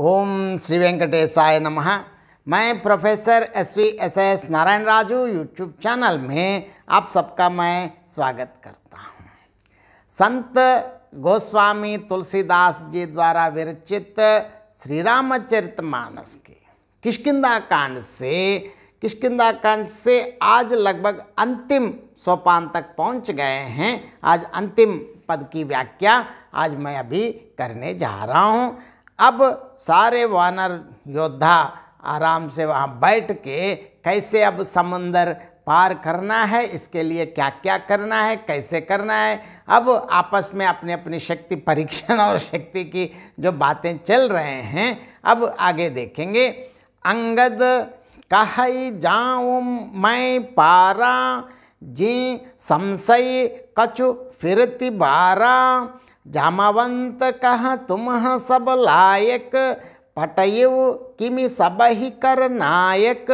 ओम श्री वेंकटेशाय नमः मैं professor S V S S Narayan Raju YouTube channel में आप सबका मैं स्वागत करता हूँ संत गोस्वामी तुलसीदास जी द्वारा विरचित श्री रामचरित मानस के किशकिंदा कांड से किशकिंदा कांड से आज लगभग अंतिम सोपान तक पहुँच गए हैं आज अंतिम पद की व्याख्या आज मैं अभी करने जा रहा हूँ अब सारे वानर योद्धा आराम से वहाँ बैठ के कैसे अब समंदर पार करना है इसके लिए क्या क्या करना है कैसे करना है अब आपस में अपने अपनी शक्ति परीक्षण और शक्ति की जो बातें चल रहे हैं अब आगे देखेंगे अंगद कह जाऊँ मैं पारा जी संशय कछु फिरती बारा जामवंत कह तुम सब लायक पटयु किमि सब ही कर नायक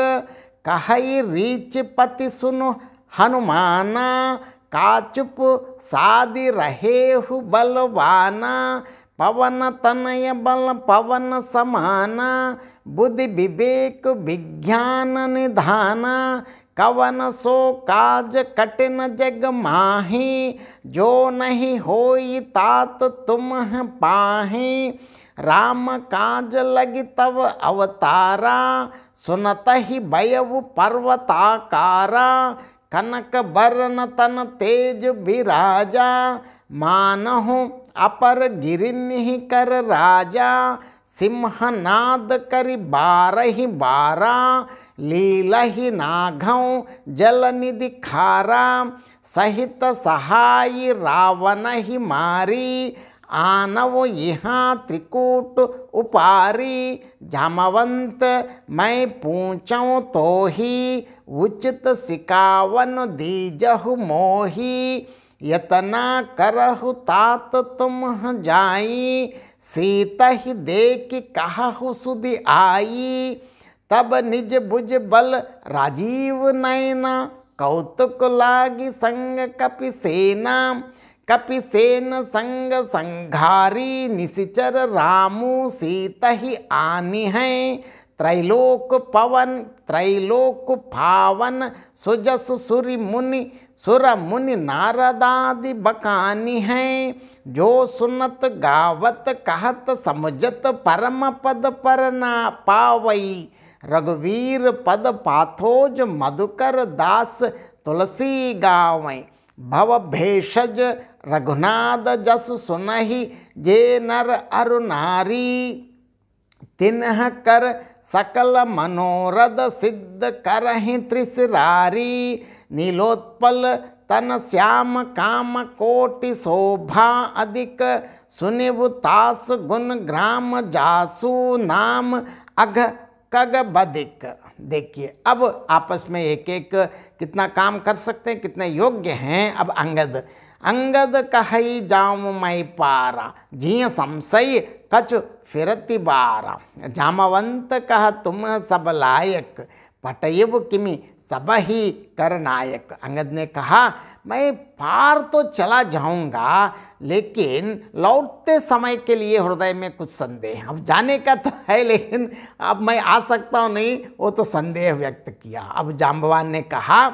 कहई रीच पति सुन हनुमाना काचुप सादि रहेहु बलवाना पवन तनय बल पवन समाना बुद्धि विवेक विज्ञान निधाना कवन सो काज कठिन जग माही जो नहीं होई तात तुम पाही राम काज लगी तब अवतारा सुनत ही भयव पर्वताकारा कनक बरन तन तेज विराजा मानहु अपर गिरिन्ह कर राजा सिंहनाद करि बारही बारा लीला ही जलनिधि जल निधि सहित सहाय रावण ही मारी आनव यहाँ त्रिकूट उपारी जामवंत मैं पूछऊ तो ही उचित सिकावन दीजहु मोही यतना करहु तात तुम जाई सीता ही देख कहु सुधि आई तब निज भुज बल राजीव नयना कौतुक लागि संग कपि सेना कपि सेन संग संघारी निशिचर रामू सीत ही आनी है त्रैलोक पवन त्रैलोक पावन सुजस सुरि मुनि सुर मुनि नारदादि बकानी है जो सुनत गावत कहत समझत परम पद पर ना पावई रघुवीर पद पाथोज मधुकर दास तुलसी गावें भव भेषज रघुनाद जस सुनहि जे नर अरु नारी तिन्ह कर सकल मनोरद सिद्ध करहि त्रिसरारी नीलोत्पल तन श्याम काम कोटि शोभा अधिक सुनिव तास गुण ग्राम जासु नाम अघ कग बदिक देखिए अब आपस में एक एक कितना काम कर सकते हैं कितने योग्य हैं अब अंगद अंगद कह जाम मई पारा जिय संशय कच फिरति बारा जामवंत कह तुम सब लायक पटयब किमी सब ही कर नायक अंगद ने कहा मैं पार तो चला जाऊंगा लेकिन लौटते समय के लिए हृदय में कुछ संदेह अब जाने का तो है लेकिन अब मैं आ सकता हूँ नहीं वो तो संदेह व्यक्त किया अब जाम्बवान ने कहा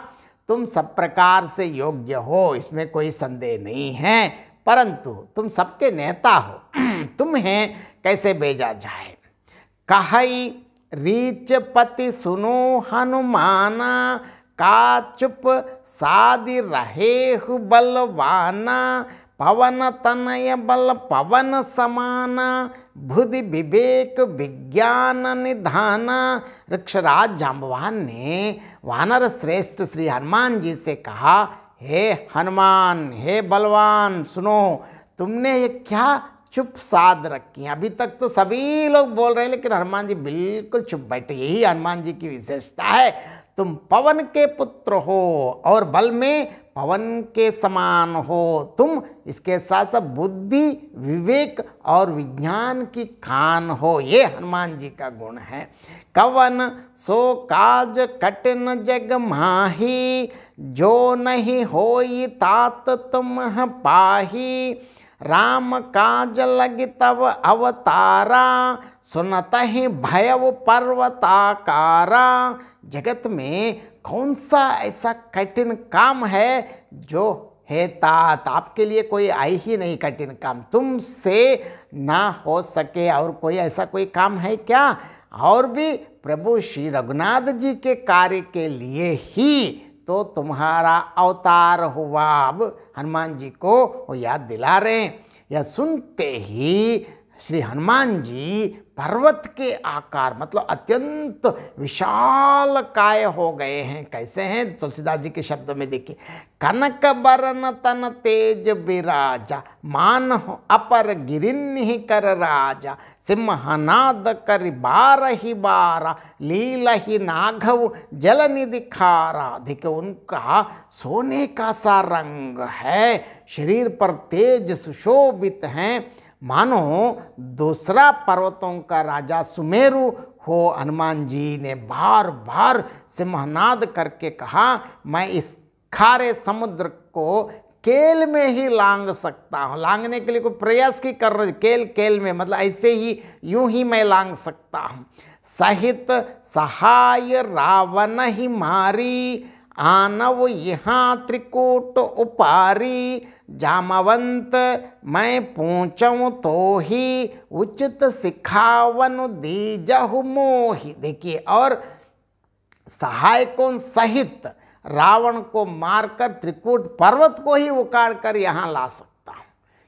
तुम सब प्रकार से योग्य हो इसमें कोई संदेह नहीं है परंतु तुम सबके नेता हो तुम्हें कैसे भेजा जाए कहा रीच पति सुनो हनुमाना का चुप सादि रहेहु बलवाना पवन तनय बल पवन समाना बुद्धि विवेक विज्ञान निधान वृक्षराज जाम्बवान ने वानर श्रेष्ठ श्री हनुमान जी से कहा हे हनुमान हे बलवान सुनो तुमने ये क्या चुप साध रखी हैं अभी तक तो सभी लोग बोल रहे हैं लेकिन हनुमान जी बिल्कुल चुप बैठे यही हनुमान जी की विशेषता है तुम पवन के पुत्र हो और बल में पवन के समान हो तुम इसके साथ साथ बुद्धि विवेक और विज्ञान की खान हो ये हनुमान जी का गुण है कवन सो काज कठिन जग माही जो नहीं होई तात तुम पाही राम काज लग तब अवतारा सुनत ही भयव पर्वताकारा जगत में कौन सा ऐसा कठिन काम है जो हे तात आपके लिए कोई आई ही नहीं कठिन काम तुमसे ना हो सके और कोई ऐसा कोई काम है क्या और भी प्रभु श्री रघुनाथ जी के कार्य के लिए ही तो तुम्हारा अवतार हुआ अब हनुमान जी को वो याद दिला रहे हैं या सुनते ही श्री हनुमान जी पर्वत के आकार मतलब अत्यंत विशाल काय हो गए हैं कैसे हैं तुलसीदास जी के शब्द में देखिए कनक बरन तन तेज बिराजा मान अपर अपर ही कर राजा सिंहनाद कर बार ही बारा लीला ही नाघव जल निधि खारा देखे उनका सोने का सा रंग है शरीर पर तेज सुशोभित हैं मानो दूसरा पर्वतों का राजा सुमेरु हो हनुमान जी ने बार बार सिंहनाद करके कहा मैं इस खारे समुद्र को केल में ही लांग सकता हूँ लांगने के लिए कोई प्रयास की कर रहे केल केल में मतलब ऐसे ही यूं ही मैं लांग सकता हूँ सहित सहाय रावण ही मारी आनव यहाँ त्रिकूट उपारी जामवंत मैं पूछऊँ तो ही उचित सिखावन जहु मोहि देखिए और सहायकों सहित रावण को मारकर त्रिकूट पर्वत को ही उखाड़ कर यहाँ ला सकते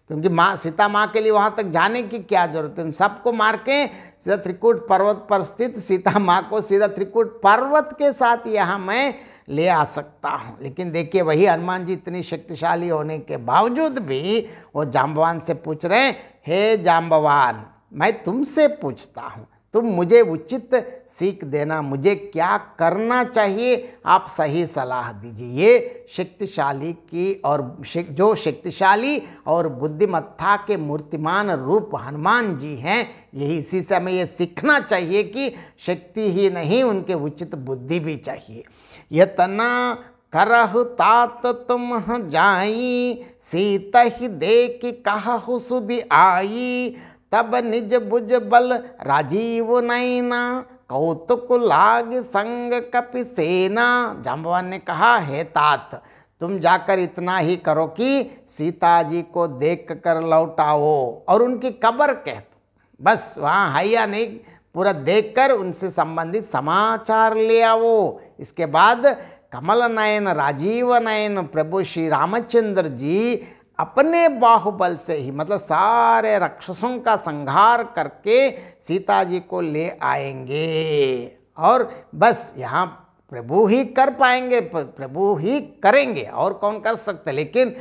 क्योंकि माँ सीता माँ के लिए वहाँ तक जाने की क्या जरूरत है सबको मार के सीधा त्रिकूट पर्वत पर स्थित सीता माँ को सीधा त्रिकूट पर्वत के साथ यहाँ मैं ले आ सकता हूँ लेकिन देखिए वही हनुमान जी इतनी शक्तिशाली होने के बावजूद भी वो जाम्बवान से पूछ रहे हैं हे जाम्बवान मैं तुमसे पूछता हूँ तुम मुझे उचित सीख देना मुझे क्या करना चाहिए आप सही सलाह दीजिए ये शक्तिशाली की और शिक, जो शक्तिशाली और बुद्धिमत्ता के मूर्तिमान रूप हनुमान जी हैं यही इसी से हमें ये सीखना चाहिए कि शक्ति ही नहीं उनके उचित बुद्धि भी चाहिए यतना तना करहु तात तुम जाई सीता ही दे कि कहु सुधि आई तब निज बुज बल राजीव नैना कौतुक लाग संग कपि सेना जाम्बवान ने कहा हे तात तुम जाकर इतना ही करो कि सीता जी को देख कर लौटाओ और उनकी कब्र कह दो बस वहाँ हैया नहीं पूरा देखकर उनसे संबंधित समाचार ले आओ इसके बाद कमल नयन राजीव नयन प्रभु श्री रामचंद्र जी अपने बाहुबल से ही मतलब सारे राक्षसों का संहार करके सीता जी को ले आएंगे और बस यहाँ प्रभु ही कर पाएंगे प्रभु ही करेंगे और कौन कर सकते लेकिन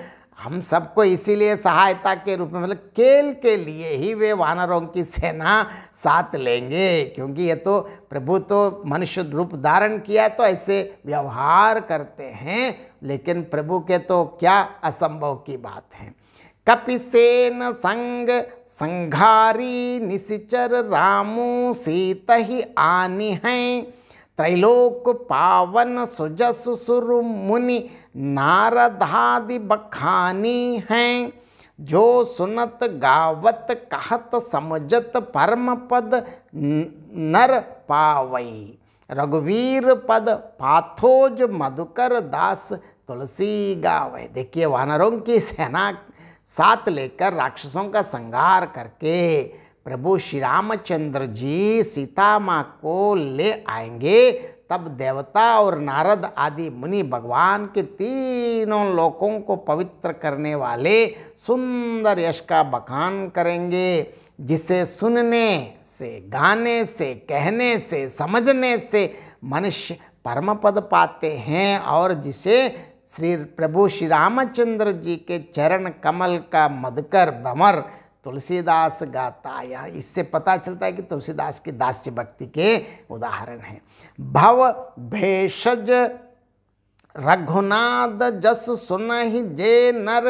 हम सबको इसीलिए सहायता के रूप में मतलब खेल के लिए ही वे वानरों की सेना साथ लेंगे क्योंकि ये तो प्रभु तो मनुष्य रूप धारण किया है तो ऐसे व्यवहार करते हैं लेकिन प्रभु के तो क्या असंभव की बात है कपिसेन संग संघारी निशिचर रामू सीत ही आनी हैं त्रैलोक पावन सुजस सुर मुनि नारदादि बखानी हैं जो सुनत गावत कहत समझत परम पद नर पावई रघुवीर पद पाथोज मधुकर दास तुलसी गाँव है देखिए वानरों की सेना साथ लेकर राक्षसों का संहार करके प्रभु श्री रामचंद्र जी सीता माँ को ले आएंगे तब देवता और नारद आदि मुनि भगवान के तीनों लोकों को पवित्र करने वाले सुंदर यश का बखान करेंगे जिसे सुनने से गाने से कहने से समझने से मनुष्य परम पद पाते हैं और जिसे श्री प्रभु श्री रामचंद्र जी के चरण कमल का मधुकर भमर तुलसीदास गाता यहाँ इससे पता चलता है कि तुलसीदास की दास्य भक्ति के उदाहरण हैं भव भेषज रघुनाद जस सुन ही जे नर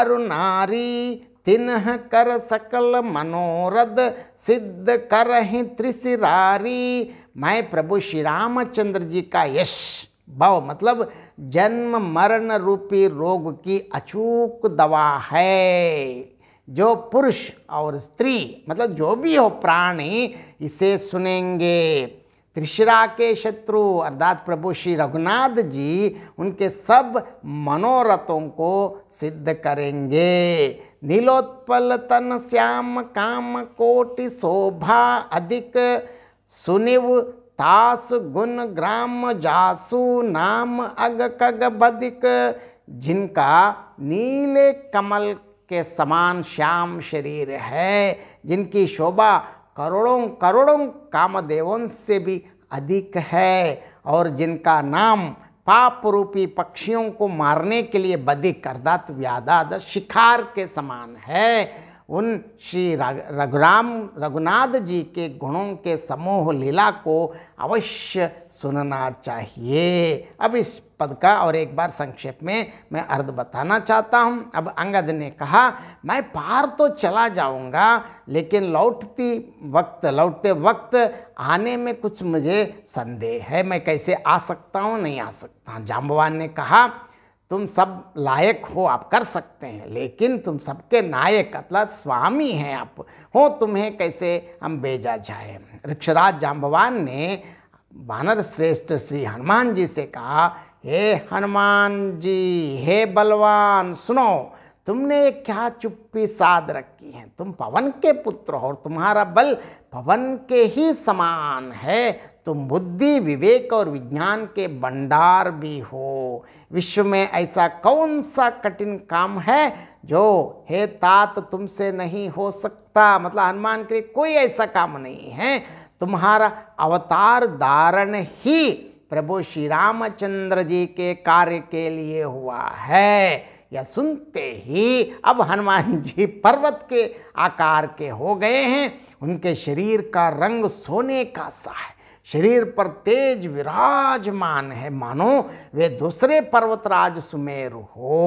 अरुनारी तिन्ह कर सकल मनोरथ सिद्ध कर ही त्रिशिरारी मैं प्रभु श्री रामचंद्र जी का यश भाव मतलब जन्म मरण रूपी रोग की अचूक दवा है जो पुरुष और स्त्री मतलब जो भी हो प्राणी इसे सुनेंगे त्रिशिरा के शत्रु अर्थात प्रभु श्री रघुनाथ जी उनके सब मनोरथों को सिद्ध करेंगे नीलोत्पल तन श्याम काम कोटि शोभा अधिक सुनिव तास गुण ग्राम जासु नाम अग कग बदिक जिनका नीले कमल के समान श्याम शरीर है जिनकी शोभा करोड़ों करोड़ों कामदेवों से भी अधिक है और जिनका नाम पाप रूपी पक्षियों को मारने के लिए बदिक करदात व्यादाद शिखार के समान है उन श्री रघुराम रघुनाथ जी के गुणों के समूह लीला को अवश्य सुनना चाहिए अब इस पद का और एक बार संक्षेप में मैं अर्ध बताना चाहता हूँ अब अंगद ने कहा मैं पार तो चला जाऊँगा लेकिन लौटती वक्त लौटते वक्त आने में कुछ मुझे संदेह है मैं कैसे आ सकता हूँ नहीं आ सकता जाम्बवान ने कहा तुम सब लायक हो आप कर सकते हैं लेकिन तुम सबके नायक अतला स्वामी हैं आप हो तुम्हें कैसे हम भेजा जाए ऋक्षराज जाम्बवान ने वानर श्रेष्ठ श्री हनुमान जी से कहा हे हनुमान जी हे बलवान सुनो तुमने क्या चुप्पी साध रखी है तुम पवन के पुत्र हो और तुम्हारा बल पवन के ही समान है तुम तो बुद्धि विवेक और विज्ञान के भंडार भी हो विश्व में ऐसा कौन सा कठिन काम है जो हे तात तुमसे नहीं हो सकता मतलब हनुमान के लिए कोई ऐसा काम नहीं है तुम्हारा अवतार धारण ही प्रभु श्री रामचंद्र जी के कार्य के लिए हुआ है यह सुनते ही अब हनुमान जी पर्वत के आकार के हो गए हैं उनके शरीर का रंग सोने का सा है शरीर पर तेज विराजमान है मानो वे दूसरे पर्वतराज सुमेर हो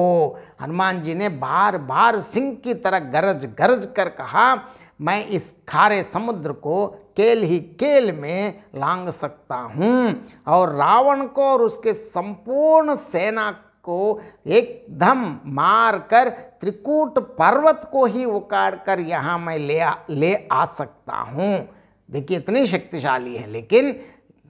हनुमान जी ने बार बार सिंह की तरह गरज गरज कर कहा मैं इस खारे समुद्र को केल ही केल में लांग सकता हूँ और रावण को और उसके संपूर्ण सेना को एकदम मार कर त्रिकूट पर्वत को ही उकाड़ कर यहाँ मैं ले आ, ले आ सकता हूँ देखिए इतनी शक्तिशाली है लेकिन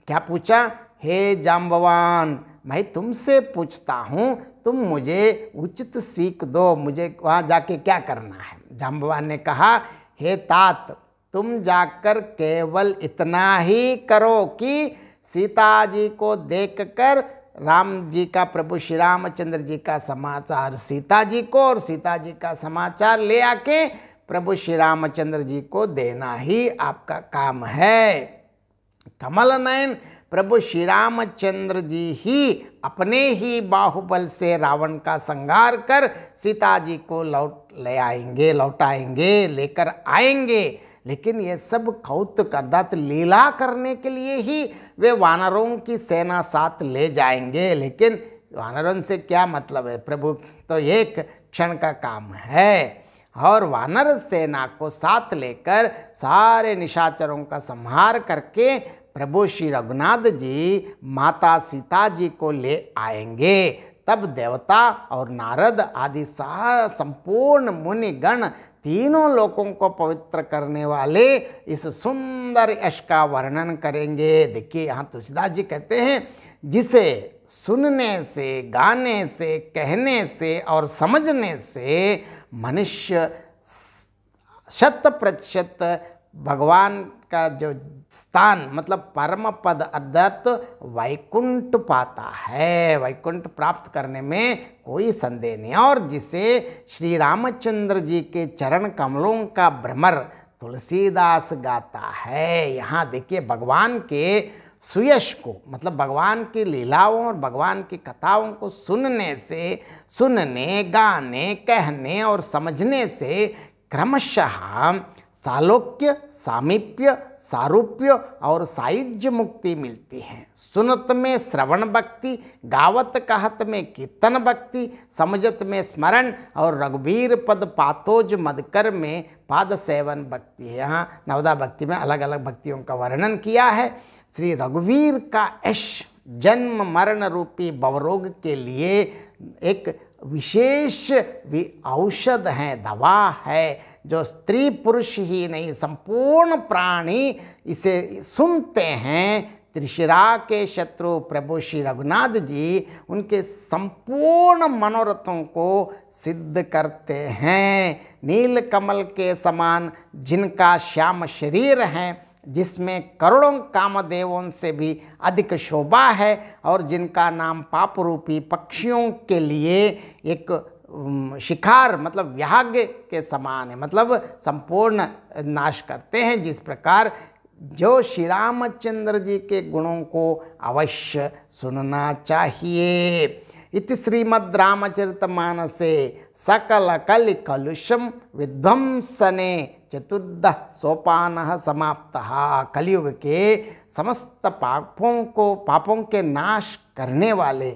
क्या पूछा हे जाम्बवान मैं तुमसे पूछता हूँ तुम मुझे उचित सीख दो मुझे वहाँ जाके क्या करना है जाम्बवान ने कहा हे तात तुम जाकर केवल इतना ही करो कि सीता जी को देखकर राम जी का प्रभु श्री रामचंद्र जी का समाचार सीता जी को और सीता जी का समाचार ले आके प्रभु श्री रामचंद्र जी को देना ही आपका काम है कमल नयन प्रभु श्री रामचंद्र जी ही अपने ही बाहुबल से रावण का संहार कर सीता जी को लौट ले आएंगे लौटाएंगे लेकर आएंगे लेकिन ये सब कौत करदात लीला करने के लिए ही वे वानरों की सेना साथ ले जाएंगे लेकिन वानरों से क्या मतलब है प्रभु तो एक क्षण का काम है और वानर सेना को साथ लेकर सारे निशाचरों का संहार करके प्रभु श्री रघुनाथ जी माता सीता जी को ले आएंगे तब देवता और नारद आदि सा संपूर्ण मुनिगण तीनों लोगों को पवित्र करने वाले इस सुंदर यश का वर्णन करेंगे देखिए यहाँ तुलसीदास जी कहते हैं जिसे सुनने से गाने से कहने से और समझने से मनुष्य शत प्रतिशत भगवान का जो स्थान मतलब परम पद अर्थात वैकुंठ पाता है वैकुंठ प्राप्त करने में कोई संदेह नहीं और जिसे श्री रामचंद्र जी के चरण कमलों का भ्रमर तुलसीदास गाता है यहाँ देखिए भगवान के सुयश को मतलब भगवान की लीलाओं और भगवान की कथाओं को सुनने से सुनने गाने कहने और समझने से क्रमशः सालोक्य सामीप्य सारूप्य और साइज्य मुक्ति मिलती है सुनत में श्रवण भक्ति गावत कहत में कीर्तन भक्ति समझत में स्मरण और रघुवीर पद पातोज मदकर में पाद सेवन भक्ति है यहाँ नवदा भक्ति में अलग अलग भक्तियों का वर्णन किया है श्री रघुवीर का यश जन्म मरण रूपी बवरोग के लिए एक विशेष भी औषध है दवा है जो स्त्री पुरुष ही नहीं संपूर्ण प्राणी इसे सुनते हैं त्रिशिरा के शत्रु प्रभु श्री रघुनाथ जी उनके संपूर्ण मनोरथों को सिद्ध करते हैं नील कमल के समान जिनका श्याम शरीर हैं जिसमें करोड़ों कामदेवों से भी अधिक शोभा है और जिनका नाम पाप रूपी पक्षियों के लिए एक शिकार मतलब व्याग्य के समान है मतलब संपूर्ण नाश करते हैं जिस प्रकार जो श्री रामचंद्र जी के गुणों को अवश्य सुनना चाहिए इति श्रीमद्रामचरितमानसे कलुषम विध्वंसने चतुर्द सोपान समाप्त कलियुग के समस्त पापों को पापों के नाश करने वाले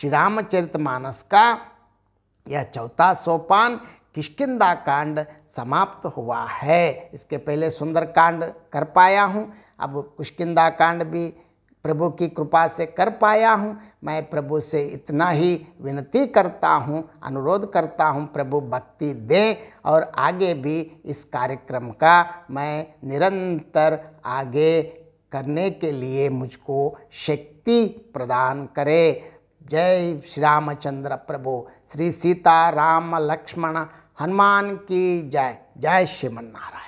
श्री रामचरित मानस का यह चौथा सोपान किष्किंदा कांड समाप्त हुआ है इसके पहले सुंदर कांड कर पाया हूँ अब किष्किंदा कांड भी प्रभु की कृपा से कर पाया हूँ मैं प्रभु से इतना ही विनती करता हूँ अनुरोध करता हूँ प्रभु भक्ति दें और आगे भी इस कार्यक्रम का मैं निरंतर आगे करने के लिए मुझको शक्ति प्रदान करे जय श्री रामचंद्र प्रभु श्री सीता राम लक्ष्मण हनुमान की जय जय श्रीमन नारायण